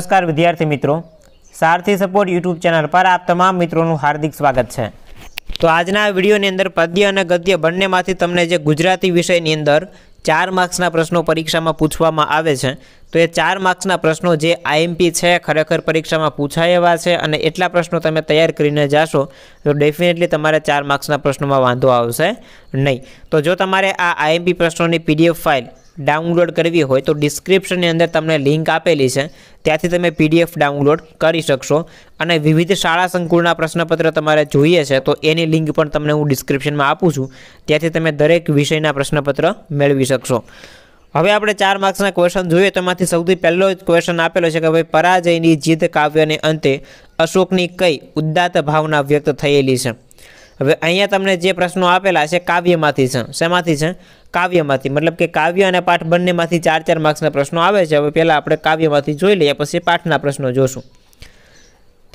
નમસ્કાર વિદ્યાર્થી મિત્રો સારથી સપોર્ટ યુટ્યુબ ચેનલ પર આપ તમામ મિત્રોનું હાર્દિક સ્વાગત છે તો આજના વિડીયોની અંદર પદ્ય અને ગદ્ય બંનેમાંથી તમને જે ગુજરાતી વિષયની અંદર ચાર માર્ક્સના પ્રશ્નો પરીક્ષામાં પૂછવામાં આવે છે તો એ ચાર માર્ક્સના પ્રશ્નો જે આઈએમપી છે ખરેખર પરીક્ષામાં પૂછાય એવા છે અને એટલા પ્રશ્નો તમે તૈયાર કરીને જાશો તો ડેફિનેટલી તમારે ચાર માર્ક્સના પ્રશ્નોમાં વાંધો આવશે નહીં તો જો તમારે આ આઈએમપી પ્રશ્નોની પીડીએફ ફાઇલ ડાઉનલોડ કરવી હોય તો ડિસ્ક્રિપ્શનની અંદર તમને લિંક આપેલી છે ત્યાંથી તમે પીડીએફ ડાઉનલોડ કરી શકશો અને વિવિધ શાળા સંકુલના પ્રશ્નપત્ર તમારે જોઈએ છે તો એની લિંક પણ તમને હું ડિસ્ક્રિપ્શનમાં આપું છું ત્યાંથી તમે દરેક વિષયના પ્રશ્નપત્ર મેળવી શકશો હવે આપણે ચાર માર્ક્સના ક્વેશ્ચન જોઈએ તો એમાંથી સૌથી પહેલો જ ક્વેશ્ચન આપેલો છે કે ભાઈ પરાજયની જીત કાવ્યને અંતે અશોકની કઈ ઉદ્દાત ભાવના વ્યક્ત થયેલી છે હવે અહીંયા તમને જે પ્રશ્નો આપેલા છે કાવ્યમાંથી છે શેમાંથી છે કાવ્યમાંથી મતલબ કે કાવ્ય અને પાઠ બંનેમાંથી ચાર ચાર માર્ક્સના પ્રશ્નો આવે છે હવે પહેલાં આપણે કાવ્યમાંથી જોઈ લઈએ પછી પાઠના પ્રશ્નો જોશું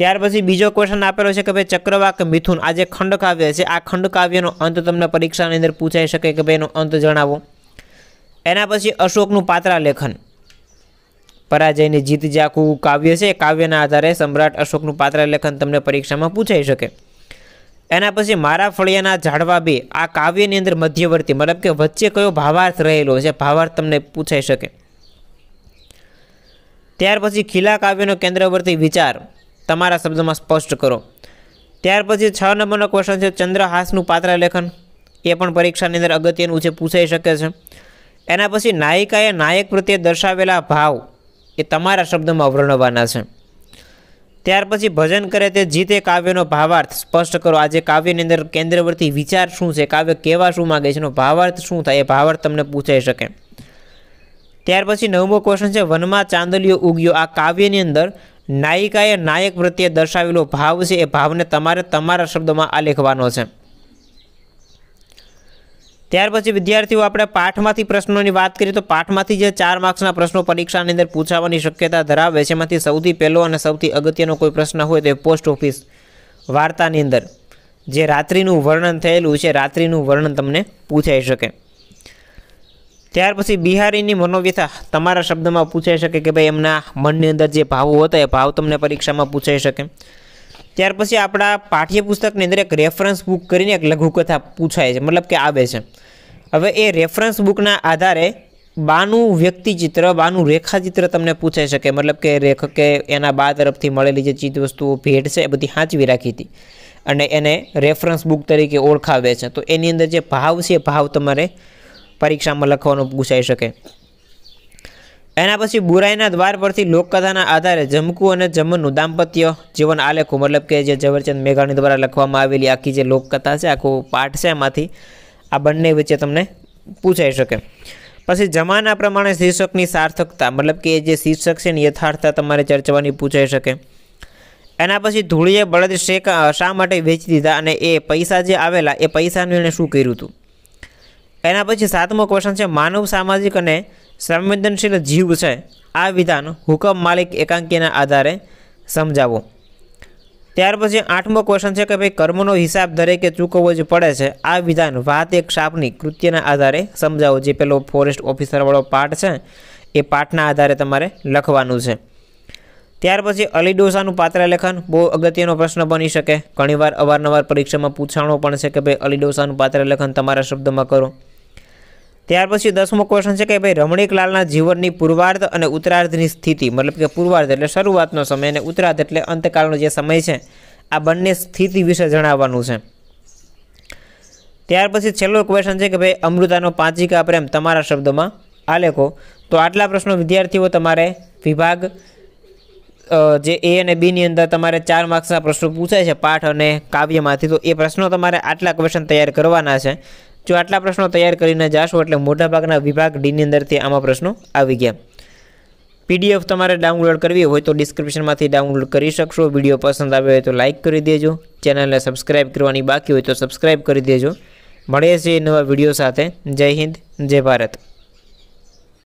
ત્યાર પછી બીજો ક્વેશ્ચન આપેલો છે કે ભાઈ ચક્રવાક મિથુન આ જે ખંડકાવ્ય છે આ ખંડકાવ્યનો અંત તમને પરીક્ષાની અંદર પૂછાઈ શકે કે ભાઈ એનો અંત જણાવો એના પછી અશોકનું પાત્રા લેખન પરાજયની જીત જે કાવ્ય છે કાવ્યના આધારે સમ્રાટ અશોકનું પાત્ર લેખન તમને પરીક્ષામાં પૂછાઈ શકે એના પછી મારા ફળિયાના ઝાડવા બે આ કાવ્યની અંદર મધ્યવર્તી મતલબ કે વચ્ચે કયો ભાવાર્થ રહેલો છે ભાવાર્થ તમને પૂછાઈ શકે ત્યાર પછી ખીલા કાવ્યનો કેન્દ્રવર્તી વિચાર તમારા શબ્દમાં સ્પષ્ટ કરો ત્યાર પછી છ નંબરનો ક્વેશ્ચન છે ચંદ્રહાસનું પાત્ર લેખન એ પણ પરીક્ષાની અંદર અગત્યનું છે પૂછાઈ શકે છે એના પછી નાયિકાએ નાયક પ્રત્યે દર્શાવેલા ભાવ એ તમારા શબ્દમાં વર્ણવાના છે ત્યાર પછી ભજન કરે તે જીતે કાવ્યનો ભાવાર્થ સ્પષ્ટ કરો આજે કાવ્યની અંદર કેન્દ્રવર્તી વિચાર શું છે કાવ્ય કહેવા શું માગે છે એનો ભાવાર્થ શું થાય એ ભાવાર્થ તમને પૂછાઈ શકે ત્યાર પછી નવમો ક્વેશ્ચન છે વનમાં ચાંદલિયો ઉગ્યો આ કાવ્યની અંદર નાયિકાએ નાયક પ્રત્યે દર્શાવેલો ભાવ છે એ ભાવને તમારે તમારા શબ્દોમાં આ લેખવાનો છે ત્યાર પછી વિદ્યાર્થીઓ આપણે પાઠમાંથી પ્રશ્નોની વાત કરીએ તો પાઠમાંથી જે ચાર માર્ક્સના પ્રશ્નો પરીક્ષાની અંદર પૂછાવાની શક્યતા ધરાવે છે એમાંથી સૌથી પહેલો અને સૌથી અગત્યનો કોઈ પ્રશ્ન હોય તો એ પોસ્ટ ઓફિસ વાર્તાની અંદર જે રાત્રિનું વર્ણન થયેલું છે રાત્રિનું વર્ણન તમને પૂછાઈ શકે ત્યાર પછી બિહારીની મનોવ્યથા તમારા શબ્દમાં પૂછાઈ શકે કે ભાઈ એમના મનની અંદર જે ભાવો હતા એ ભાવ તમને પરીક્ષામાં પૂછાઈ શકે ત્યાર પછી આપણા પાઠ્યપુસ્તકની અંદર એક રેફરન્સ બુક કરીને એક લઘુકથા પૂછાય છે મતલબ કે આવે છે હવે એ રેફરન્સ બુકના આધારે બાનું વ્યક્તિચિત્ર બાનું રેખાચિત્ર તમને પૂછાઈ શકે મતલબ કે રેખકે એના બા તરફથી મળેલી જે ચીજ વસ્તુઓ ભેટ છે એ બધી સાચવી રાખી હતી અને એને રેફરન્સ બુક તરીકે ઓળખાવે છે તો એની અંદર જે ભાવ છે એ ભાવ તમારે પરીક્ષામાં લખવાનો પૂછાઈ શકે એના પછી બુરાઈના દ્વાર પરથી લોકકથાના આધારે જમકુ અને જમનનું દાંપત્ય જીવન આલેખું મતલબ કે જે ઝવેરચંદ મેઘાણી દ્વારા લખવામાં આવેલી આખી જે લોકકથા છે આખું પાઠ છે એમાંથી આ બંને વચ્ચે તમને પૂછાઈ શકે પછી જમાના પ્રમાણે શીર્ષકની સાર્થકતા મતલબ કે એ જે શીર્ષક છે ને યથાર્થતા તમારે ચર્ચવાની પૂછાઈ શકે એના પછી ધૂળીએ બળદ શેક શા માટે વેચી દીધા અને એ પૈસા જે આવેલા એ પૈસાનું એણે શું કર્યું હતું એના પછી સાતમો ક્વેશ્ચન છે માનવ સામાજિક અને સંવેદનશીલ જીવ છે આ વિધાન હુકમ માલિક એકાંકીના આધારે સમજાવો ત્યાર પછી આઠમો ક્વેશ્ચન છે કે ભાઈ કર્મનો હિસાબ દરેકે ચૂકવવો જ પડે છે આ વિધાન વાત એક શાપની કૃત્યના આધારે સમજાવો જે પેલો ફોરેસ્ટ ઓફિસરવાળો પાઠ છે એ પાઠના આધારે તમારે લખવાનું છે ત્યાર પછી અલીડોસાનું પાત્ર લેખન બહુ અગત્યનો પ્રશ્ન બની શકે ઘણીવાર અવારનવાર પરીક્ષામાં પૂછાણો પણ છે કે ભાઈ અલીડોસાનું પાત્ર લેખન તમારા શબ્દમાં કરો ત્યાર પછી દસમો ક્વેશ્ચન છે કે ભાઈ રમણીકલાલના જીવનની પૂર્વાર્ધ અને ઉત્તરાર્ધની સ્થિતિ મતલબ કે પૂર્વાર્ધ એટલે શરૂઆતનો સમય અને ઉત્તરાર્ધ એટલે અંતકાળનો જે સમય છે આ બંને સ્થિતિ વિશે જણાવવાનું છે ત્યાર પછી છેલ્લો ક્વેશ્ચન છે કે ભાઈ અમૃતાનો પાંચિકા પ્રેમ તમારા શબ્દમાં આલેખો તો આટલા પ્રશ્નો વિદ્યાર્થીઓ તમારે વિભાગ જે એ અને બીની અંદર તમારે ચાર માર્ક્સના પ્રશ્નો પૂછાય છે પાઠ અને કાવ્યમાંથી તો એ પ્રશ્નો તમારે આટલા ક્વેશ્ચન તૈયાર કરવાના છે જો આટલા પ્રશ્નો તૈયાર કરીને જાશો એટલે મોટાભાગના વિભાગ ડીની અંદરથી આમાં પ્રશ્નો આવી ગયા પીડીએફ તમારે ડાઉનલોડ કરવી હોય તો ડિસ્ક્રિપ્શનમાંથી ડાઉનલોડ કરી શકશો વિડીયો પસંદ આવ્યો હોય તો લાઇક કરી દેજો ચેનલને સબસ્ક્રાઇબ કરવાની બાકી હોય તો સબસ્ક્રાઇબ કરી દેજો મળીએ છીએ નવા વિડીયો સાથે જય હિન્દ જય ભારત